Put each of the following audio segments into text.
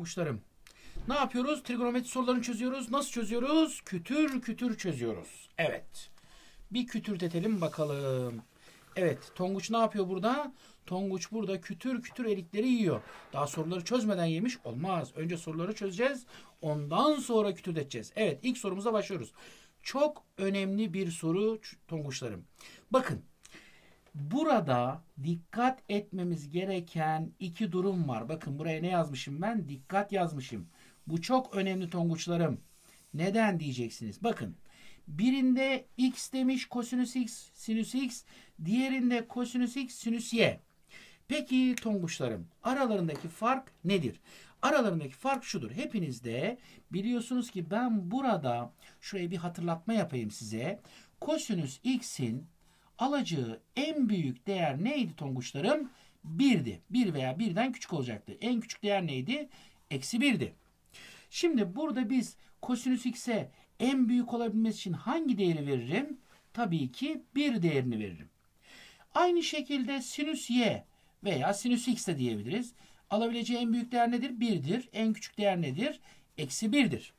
kuşlarım. Ne yapıyoruz? Trigonometri sorularını çözüyoruz. Nasıl çözüyoruz? Kütür kütür çözüyoruz. Evet. Bir kütür detelim bakalım. Evet. Tonguç ne yapıyor burada? Tonguç burada kütür kütür elikleri yiyor. Daha soruları çözmeden yemiş olmaz. Önce soruları çözeceğiz. Ondan sonra kütür edeceğiz. Evet. ilk sorumuza başlıyoruz. Çok önemli bir soru Tonguçlarım. Bakın Burada dikkat etmemiz gereken iki durum var. Bakın buraya ne yazmışım ben? Dikkat yazmışım. Bu çok önemli tonguçlarım. Neden diyeceksiniz? Bakın birinde x demiş kosinüs x sinüs x diğerinde kosinüs x sinüs y. Peki tonguçlarım aralarındaki fark nedir? Aralarındaki fark şudur. Hepiniz de biliyorsunuz ki ben burada şuraya bir hatırlatma yapayım size. Kosinüs x'in alacağı en büyük değer neydi tonguçlarım? Birdi. bir veya birden küçük olacaktı. En küçük değer neydi? Eksi birdi. Şimdi burada biz kosinüs x'e en büyük olabilmesi için hangi değeri veririm? Tabii ki bir değerini veririm. Aynı şekilde sinüs y veya sinüs x de diyebiliriz. Alabileceği en büyük değer nedir? Birdir. En küçük değer nedir? Eksi birdir.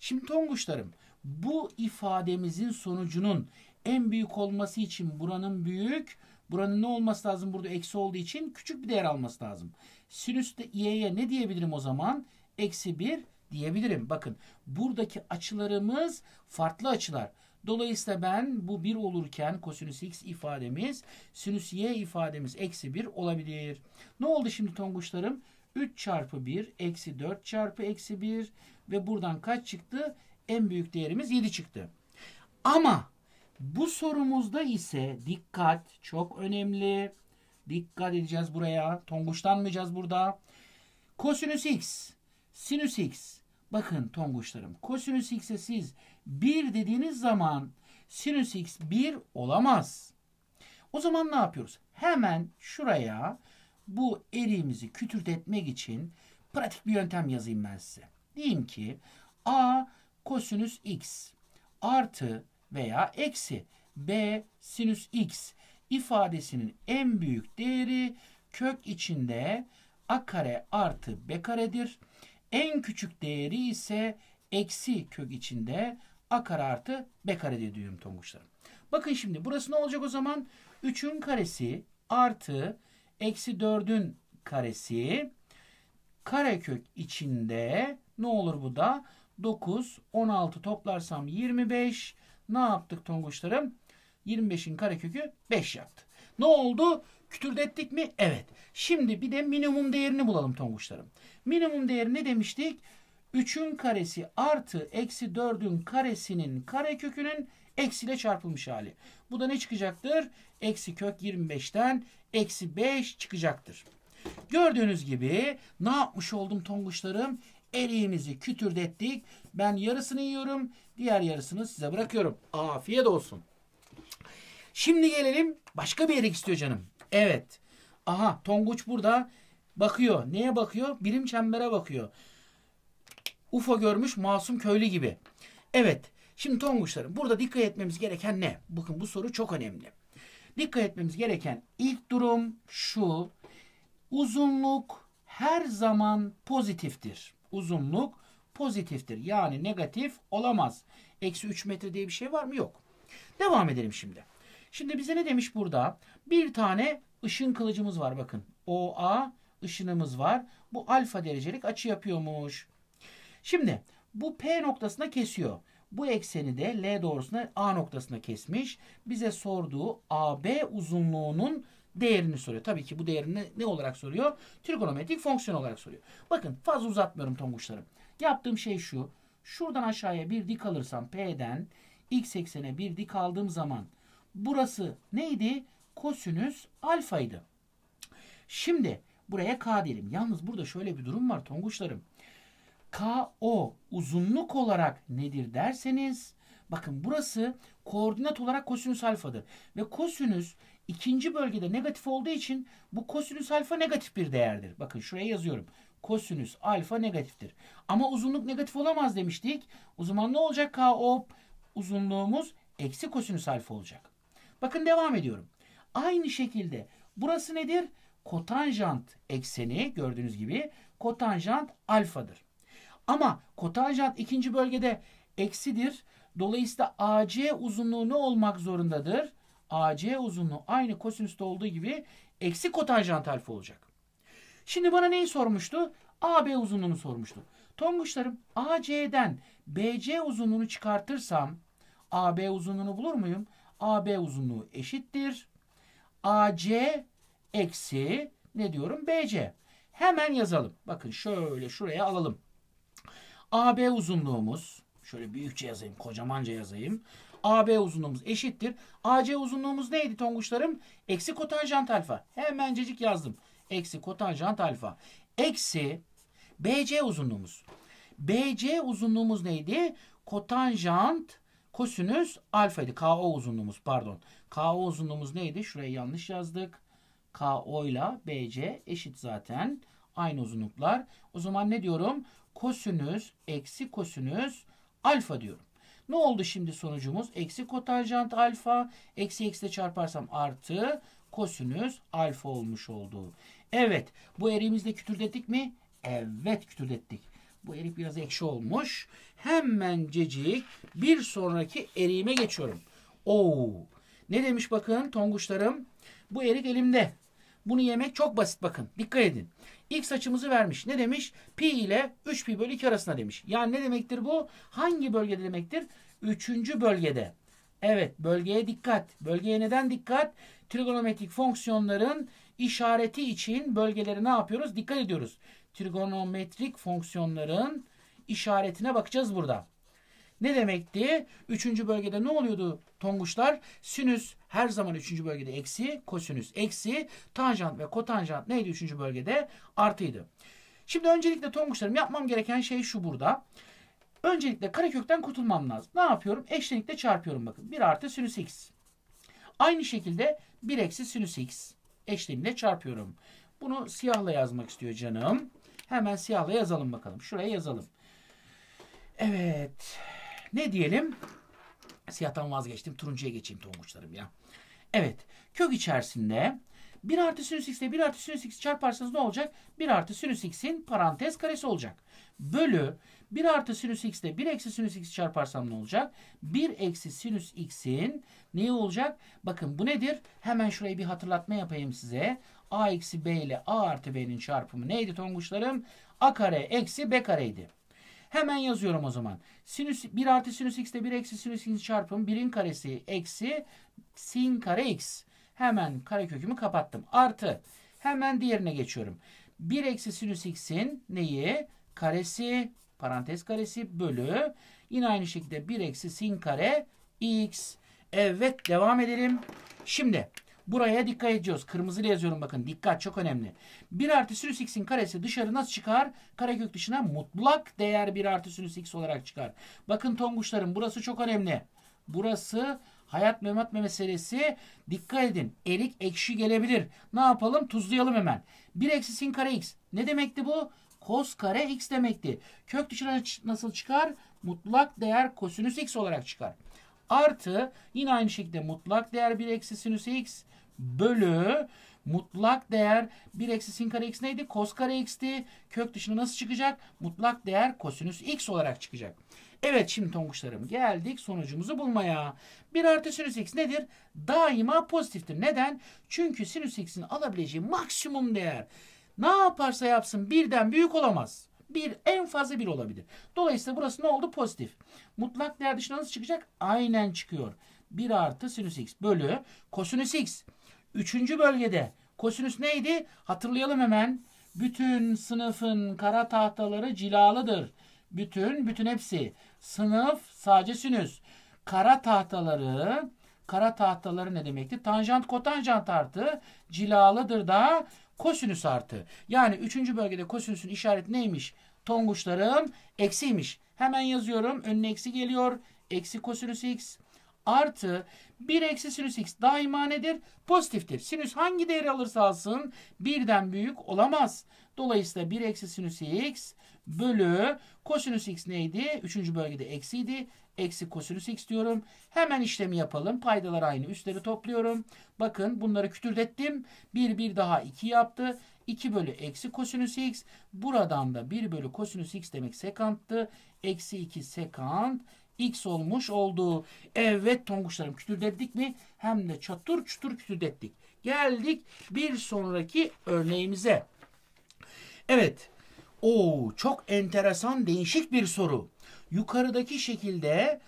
Şimdi tonguçlarım bu ifademizin sonucunun en büyük olması için buranın büyük, buranın ne olması lazım burada eksi olduğu için küçük bir değer alması lazım. Sinüs de y'ye ne diyebilirim o zaman? Eksi 1 diyebilirim. Bakın buradaki açılarımız farklı açılar. Dolayısıyla ben bu 1 olurken kosinüs x ifademiz sinüs y ifademiz eksi 1 olabilir. Ne oldu şimdi tonguçlarım? 3 çarpı 1 eksi 4 çarpı eksi 1 ve buradan kaç çıktı? En büyük değerimiz 7 çıktı. Ama bu sorumuzda ise dikkat çok önemli. Dikkat edeceğiz buraya. Tonguçlanmayacağız burada. Kosinüs x, sinüs x. Bakın tonguçlarım. Kosinüs x'e siz 1 dediğiniz zaman sinüs x 1 olamaz. O zaman ne yapıyoruz? Hemen şuraya bu eriğimizi kütürtetmek için pratik bir yöntem yazayım ben size. Diyeyim ki a kosinüs x artı veya eksi b sinüs x ifadesinin en büyük değeri kök içinde a kare artı b karedir. En küçük değeri ise eksi kök içinde a kare artı b kare diye diyorum tonguçlarım. Bakın şimdi burası ne olacak o zaman? 3'ün karesi artı eksi 4'ün karesi karekök içinde ne olur bu da? 9, 16 toplarsam 25, ne yaptık Tonguçlarım? 25'in karekökü 5 yaptı. Ne oldu? Kütürdettik mi? Evet. Şimdi bir de minimum değerini bulalım Tonguçlarım. Minimum değeri ne demiştik? 3'ün karesi artı eksi 4'ün karesinin karekökünün eksiyle çarpılmış hali. Bu da ne çıkacaktır? Eksi kök 25'ten eksi 5 çıkacaktır. Gördüğünüz gibi ne yapmış oldum tonguçlarım? eriğimizi kütürdettik. Ben yarısını yiyorum. Diğer yarısını size bırakıyorum. Afiyet olsun. Şimdi gelelim başka bir erik istiyor canım. Evet. Aha Tonguç burada bakıyor. Neye bakıyor? Birim çembere bakıyor. UFO görmüş masum köylü gibi. Evet. Şimdi Tonguçlarım burada dikkat etmemiz gereken ne? Bakın bu soru çok önemli. Dikkat etmemiz gereken ilk durum şu. Uzunluk her zaman pozitiftir uzunluk pozitiftir. Yani negatif olamaz. Eksi 3 metre diye bir şey var mı? Yok. Devam edelim şimdi. Şimdi bize ne demiş burada? Bir tane ışın kılıcımız var bakın. OA ışınımız var. Bu alfa derecelik açı yapıyormuş. Şimdi bu P noktasına kesiyor. Bu ekseni de L doğrusuna A noktasına kesmiş. Bize sorduğu AB uzunluğunun değerini soruyor. Tabii ki bu değerini ne, olarak soruyor? Trigonometrik fonksiyon olarak soruyor. Bakın fazla uzatmıyorum tonguçlarım. Yaptığım şey şu. Şuradan aşağıya bir dik alırsam P'den x eksene bir dik aldığım zaman burası neydi? Kosinüs alfaydı. Şimdi buraya K diyelim. Yalnız burada şöyle bir durum var tonguçlarım. KO uzunluk olarak nedir derseniz bakın burası koordinat olarak kosinüs alfadır. Ve kosinüs ikinci bölgede negatif olduğu için bu kosinüs alfa negatif bir değerdir. Bakın şuraya yazıyorum. Kosinüs alfa negatiftir. Ama uzunluk negatif olamaz demiştik. O zaman ne olacak? KO uzunluğumuz eksi kosinüs alfa olacak. Bakın devam ediyorum. Aynı şekilde burası nedir? Kotanjant ekseni gördüğünüz gibi kotanjant alfadır. Ama kotanjant ikinci bölgede eksidir. Dolayısıyla AC uzunluğu ne olmak zorundadır? AC uzunluğu aynı kosinüste olduğu gibi eksi kotanjant alfa olacak. Şimdi bana neyi sormuştu? AB uzunluğunu sormuştu. Tonguçlarım AC'den BC uzunluğunu çıkartırsam AB uzunluğunu bulur muyum? AB uzunluğu eşittir. AC eksi ne diyorum? BC. Hemen yazalım. Bakın şöyle şuraya alalım. AB uzunluğumuz şöyle büyükçe yazayım, kocamanca yazayım. AB uzunluğumuz eşittir. AC uzunluğumuz neydi tonguçlarım? Eksi kotanjant alfa. Hemencecik yazdım. Eksi kotanjant alfa. Eksi BC uzunluğumuz. BC uzunluğumuz neydi? Kotanjant kosinüs alfaydı. KO uzunluğumuz pardon. KO uzunluğumuz neydi? Şuraya yanlış yazdık. KO ile BC eşit zaten. Aynı uzunluklar. O zaman ne diyorum? Kosinüs eksi kosinüs alfa diyorum. Ne oldu şimdi sonucumuz? Eksi kotanjant alfa. Eksi eksi de çarparsam artı kosinüs alfa olmuş oldu. Evet. Bu erimizde kütürdedik mi? Evet kütürdedik. Bu erik biraz ekşi olmuş. Hemencecik bir sonraki eriğime geçiyorum. Oo. Ne demiş bakın tonguçlarım? Bu erik elimde. Bunu yemek çok basit bakın. Dikkat edin x açımızı vermiş. Ne demiş? Pi ile 3 pi bölü 2 arasında demiş. Yani ne demektir bu? Hangi bölgede demektir? Üçüncü bölgede. Evet bölgeye dikkat. Bölgeye neden dikkat? Trigonometrik fonksiyonların işareti için bölgeleri ne yapıyoruz? Dikkat ediyoruz. Trigonometrik fonksiyonların işaretine bakacağız burada. Ne demekti? Üçüncü bölgede ne oluyordu tonguçlar? Sinüs her zaman üçüncü bölgede eksi, kosinüs eksi, tanjant ve kotanjant neydi üçüncü bölgede? Artıydı. Şimdi öncelikle tonguçlarım yapmam gereken şey şu burada. Öncelikle karekökten kurtulmam lazım. Ne yapıyorum? Eşlenikle çarpıyorum bakın. 1 artı sinüs x. Aynı şekilde 1 eksi sinüs x. Eşlenikle çarpıyorum. Bunu siyahla yazmak istiyor canım. Hemen siyahla yazalım bakalım. Şuraya yazalım. Evet. Ne diyelim? Siyahtan vazgeçtim. Turuncuya geçeyim tonguçlarım ya. Evet. Kök içerisinde 1 artı sinüs x ile 1 artı sinüs x çarparsanız ne olacak? 1 artı sinüs x'in parantez karesi olacak. Bölü 1 artı sinüs x ile 1 eksi sinüs x çarparsam ne olacak? 1 eksi sinüs x'in neyi olacak? Bakın bu nedir? Hemen şurayı bir hatırlatma yapayım size. a eksi b ile a artı b'nin çarpımı neydi tonguçlarım? a kare eksi b kareydi. Hemen yazıyorum o zaman. Sinüs 1 artı sinüs x ile 1 eksi sinüs x çarpım 1'in karesi eksi sin kare x. Hemen kare kökümü kapattım. Artı hemen diğerine geçiyorum. 1 eksi sinüs x'in neyi? Karesi parantez karesi bölü yine aynı şekilde 1 eksi sin kare x. Evet devam edelim. Şimdi Buraya dikkat ediyoruz. Kırmızıyla yazıyorum bakın. Dikkat çok önemli. 1 artı sinüs x'in karesi dışarı nasıl çıkar? Karekök dışına mutlak değer 1 artı sinüs x olarak çıkar. Bakın tonguçlarım burası çok önemli. Burası hayat memat meselesi. Dikkat edin. Erik ekşi gelebilir. Ne yapalım? Tuzlayalım hemen. 1 eksi sin kare x. Ne demekti bu? Kos kare x demekti. Kök dışına nasıl çıkar? Mutlak değer kosinüs x olarak çıkar. Artı yine aynı şekilde mutlak değer 1 eksi sinüs x bölü mutlak değer 1 eksi sin kare x neydi? Kos kare x'ti. Kök dışına nasıl çıkacak? Mutlak değer kosinüs x olarak çıkacak. Evet şimdi Tonguçlarım geldik sonucumuzu bulmaya. 1 artı sinüs x nedir? Daima pozitiftir. Neden? Çünkü sinüs x'in alabileceği maksimum değer ne yaparsa yapsın birden büyük olamaz. Bir en fazla bir olabilir. Dolayısıyla burası ne oldu? Pozitif. Mutlak değer dışına nasıl çıkacak? Aynen çıkıyor. 1 artı sinüs x bölü kosinüs x. Üçüncü bölgede kosinüs neydi? Hatırlayalım hemen. Bütün sınıfın kara tahtaları cilalıdır. Bütün, bütün hepsi. Sınıf sadece sinüs. Kara tahtaları, kara tahtaları ne demekti? Tanjant kotanjant artı cilalıdır da kosinüs artı. Yani üçüncü bölgede kosinüsün işareti neymiş? Tonguçlarım eksiymiş. Hemen yazıyorum. Önüne eksi geliyor. Eksi kosinüs x artı 1 eksi sinüs x daima nedir? Pozitiftir. Sinüs hangi değeri alırsa alsın birden büyük olamaz. Dolayısıyla 1 eksi sinüs x bölü kosinüs x neydi? Üçüncü bölgede eksiydi. Eksi kosinüs x diyorum. Hemen işlemi yapalım. Paydalar aynı. Üstleri topluyorum. Bakın bunları kütürdettim. 1 1 daha 2 yaptı. 2 bölü eksi kosinüs x. Buradan da 1 bölü kosinüs x demek sekanttı. Eksi 2 sekant X olmuş oldu. Evet tonguçlarım kütürdettik mi? Hem de çatır çutur kütürdettik. Geldik bir sonraki örneğimize. Evet. O çok enteresan değişik bir soru. Yukarıdaki şekilde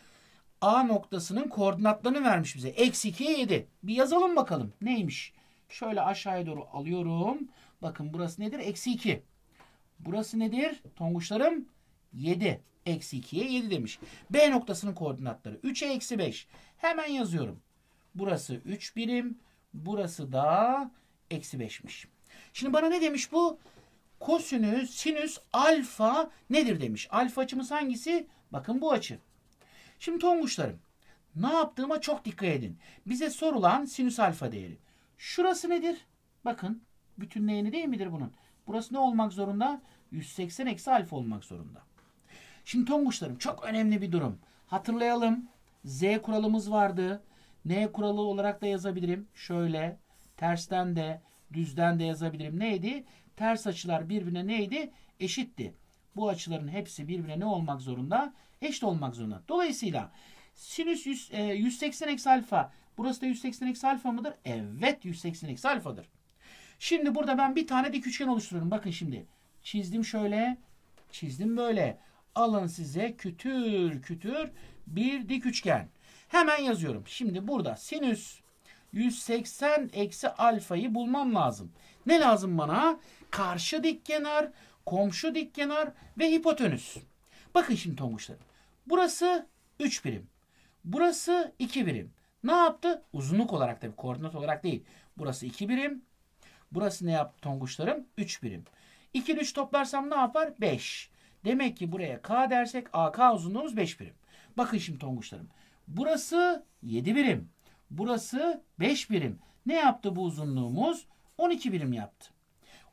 A noktasının koordinatlarını vermiş bize. Eksi 2, 7. Bir yazalım bakalım. Neymiş? Şöyle aşağıya doğru alıyorum. Bakın burası nedir? Eksi 2. Burası nedir? Tonguçlarım 7. Eksi 2'ye 7 demiş. B noktasının koordinatları 3'e eksi 5. Hemen yazıyorum. Burası 3 birim. Burası da eksi 5'miş. Şimdi bana ne demiş bu? Kosinüs, sinüs, alfa nedir demiş. Alfa açımız hangisi? Bakın bu açı. Şimdi tonguçlarım. Ne yaptığıma çok dikkat edin. Bize sorulan sinüs alfa değeri. Şurası nedir? Bakın bütünleyeni değil midir bunun? Burası ne olmak zorunda? 180 eksi alfa olmak zorunda. Şimdi tonguçlarım çok önemli bir durum. Hatırlayalım. Z kuralımız vardı. N kuralı olarak da yazabilirim. Şöyle tersten de düzden de yazabilirim. Neydi? Ters açılar birbirine neydi? Eşitti. Bu açıların hepsi birbirine ne olmak zorunda? Eşit olmak zorunda. Dolayısıyla sinüs 100, e, 180 eksi alfa. Burası da 180 eksi alfa mıdır? Evet 180 eksi alfadır. Şimdi burada ben bir tane dik üçgen oluşturuyorum. Bakın şimdi. Çizdim şöyle. Çizdim böyle. Alın size kütür kütür bir dik üçgen. Hemen yazıyorum. Şimdi burada sinüs 180 eksi alfayı bulmam lazım. Ne lazım bana? Karşı dik kenar, komşu dik kenar ve hipotenüs. Bakın şimdi tonguçlarım. Burası 3 birim. Burası 2 birim. Ne yaptı? Uzunluk olarak tabii koordinat olarak değil. Burası 2 birim. Burası ne yaptı tonguçlarım? 3 birim. 2 ile 3 toplarsam ne yapar? 5. Demek ki buraya K dersek AK uzunluğumuz 5 birim. Bakın şimdi tonguçlarım. Burası 7 birim. Burası 5 birim. Ne yaptı bu uzunluğumuz? 12 birim yaptı.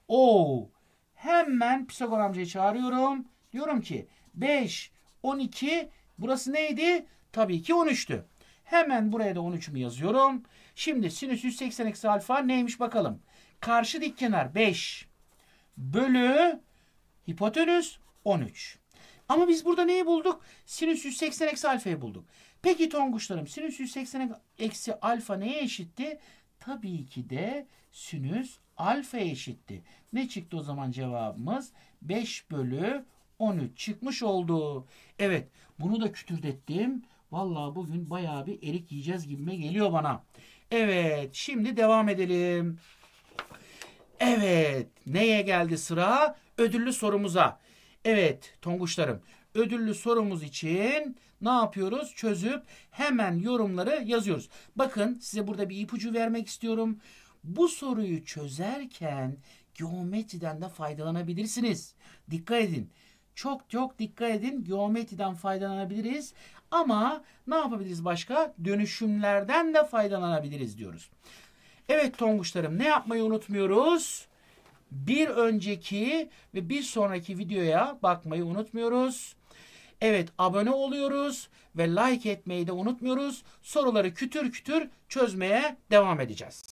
Oo! Hemen Pisagor amcayı çağırıyorum. Diyorum ki 5, 12 burası neydi? Tabii ki 13'tü. Hemen buraya da 13'ümü yazıyorum. Şimdi sinüs 180 eksi alfa neymiş bakalım. Karşı dik kenar 5 bölü hipotenüs 13. Ama biz burada neyi bulduk? Sinüs 180 eksi alfayı bulduk. Peki Tonguçlarım sinüs 180 eksi alfa neye eşitti? Tabii ki de sinüs alfa eşitti. Ne çıktı o zaman cevabımız? 5 bölü 13 çıkmış oldu. Evet bunu da kütürdettim. Vallahi bugün bayağı bir erik yiyeceğiz gibime geliyor bana. Evet şimdi devam edelim. Evet neye geldi sıra? Ödüllü sorumuza. Evet Tonguçlarım ödüllü sorumuz için ne yapıyoruz? Çözüp hemen yorumları yazıyoruz. Bakın size burada bir ipucu vermek istiyorum. Bu soruyu çözerken geometriden de faydalanabilirsiniz. Dikkat edin. Çok çok dikkat edin. Geometriden faydalanabiliriz ama ne yapabiliriz başka? Dönüşümlerden de faydalanabiliriz diyoruz. Evet Tonguçlarım ne yapmayı unutmuyoruz? bir önceki ve bir sonraki videoya bakmayı unutmuyoruz. Evet abone oluyoruz ve like etmeyi de unutmuyoruz. Soruları kütür kütür çözmeye devam edeceğiz.